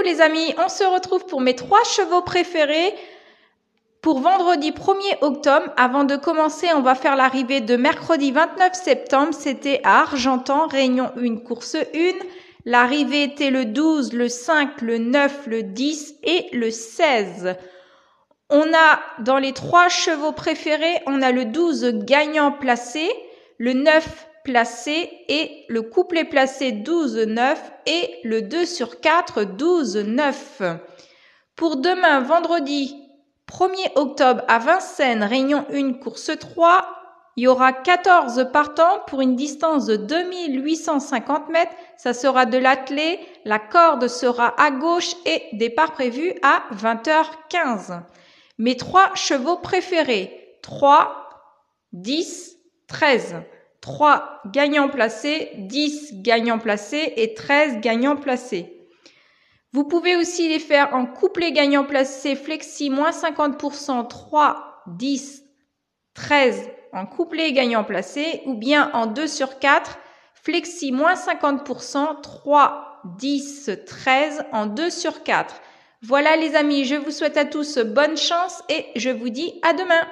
les amis, on se retrouve pour mes trois chevaux préférés pour vendredi 1er octobre. Avant de commencer, on va faire l'arrivée de mercredi 29 septembre. C'était à Argentan, Réunion 1, course 1. L'arrivée était le 12, le 5, le 9, le 10 et le 16. On a dans les trois chevaux préférés, on a le 12 gagnant placé, le 9 placé et le couplet placé 12-9 et le 2 sur 4 12-9. Pour demain, vendredi 1er octobre à Vincennes, Réunion 1, course 3, il y aura 14 partants pour une distance de 2850 mètres. Ça sera de l'attelé, la corde sera à gauche et départ prévu à 20h15. Mes trois chevaux préférés, 3, 10, 13. 3 gagnants placés, 10 gagnants placés et 13 gagnants placés. Vous pouvez aussi les faire en couplet gagnant placé flexi moins 50%, 3, 10, 13 en couplet gagnant placé ou bien en 2 sur 4 flexi moins 50%, 3, 10, 13 en 2 sur 4. Voilà les amis, je vous souhaite à tous bonne chance et je vous dis à demain.